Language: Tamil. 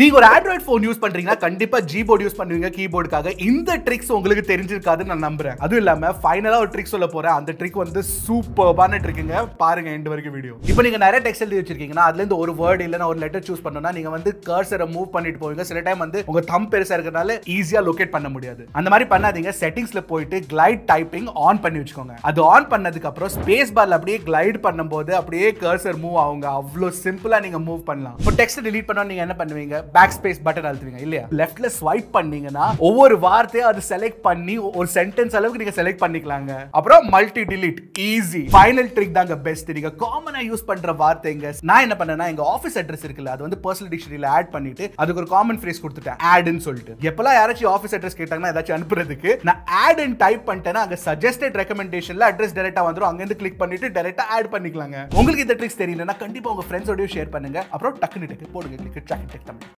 நீங்க ஒரு ஆண்ட்ராய்ட் ஃபோன் யூஸ் பண்றீங்கன்னா கண்டிப்பா ஜிபோர்டு யூஸ் பண்ணுவீங்க கீபோர்டுக்காக இந்த ட்ரிக்ஸ் உங்களுக்கு தெரிஞ்சிருக்காதுன்னு நான் நம்புறேன் அதுவும் இல்லாம ஃபைனலா ஒரு ட்ரிக் சொல்ல போறேன் அந்த ட்ரிக் வந்து சூப்பர்பான ட்ரிக்குங்க பாருங்க எண்டு வரைக்கும் வீடியோ இப்போ நீங்க நிறைய டெக்ஸ்ட் எழுதி வச்சிருக்கீங்கன்னா அதுல இருந்து ஒரு வேர்டு இல்லைன்னா ஒரு லெட்டர் சூஸ் பண்ணோம்னா நீங்க வந்து கர்சரை மூவ் பண்ணிட்டு போவீங்க சில டைம் வந்து உங்க தம் பெருசா இருக்கிறனால ஈஸியா லொகேட் பண்ண முடியாது அந்த மாதிரி பண்ணாதீங்க செட்டிங்ஸ்ல போயிட்டு கிளைட் டைப்பிங் ஆன் பண்ணி வச்சுக்கோங்க அது ஆன் பண்ணதுக்கு அப்புறம் ஸ்பேஸ் பார்ல அப்படியே கிளைட் பண்ணும்போது அப்படியே கர்சர் மூவ் ஆகுங்க அவ்வளோ சிம்பிளா நீங்க மூவ் பண்ணலாம் இப்போ டெக்ஸ்ட் டிலீட் பண்ணா நீங்க என்ன பண்ணுவீங்க பேக் ஸ்பேஸ் பட்டன் அழுத்துவீங்க இல்லையா லெஃப்ட்ல ஸ்வைப் பண்ணீங்கன்னா ஒவ்வொரு வார்த்தையும் அது செலக்ட் பண்ணி ஒரு சென்டென்ஸ் அளவுக்கு நீங்க செலக்ட் பண்ணிக்கலாங்க அப்புறம் multi delete easy final trick தாங்க பெஸ்ட் நீங்க காமனா யூஸ் பண்ற வார்த்தைங்க நான் என்ன பண்ணேன்னா எங்க ஆஃபீஸ் அட்ரஸ் இருக்குல்ல அது வந்து பர்சனல் டிக்ஷனரியில ஆட் பண்ணிட்டு அதுக்கு ஒரு காமன் ஃப்ரேஸ் கொடுத்துட்டேன் ஆட்னு சொல்லிட்டு எப்பெல்லாம் யாராச்சும் ஆஃபீஸ் அட்ரஸ் கேட்டாங்கன்னா ஏதாச்சும் அனுப்புறதுக்கு நான் ஆட்னு டைப் பண்ணிட்டேன்னா அங்க சஜஸ்டட் ரெக்கமெண்டேஷன்ல அட்ரஸ் டேரக்டா வந்துடும் அங்கிருந்து கிளிக் பண்ணிட்டு டேரக்டா ஆட் பண்ணிக்கலாங்க உங்களுக்கு இந்த ட்ரிக்ஸ் தெரியலன்னா கண்டிப்பா உங்க ஃப்ரெண்ட்ஸோடய ஷேர் பண்ணுங்க அப்புறம் டக்குனு டக்கு போடுங்க கிளிக் டக்கு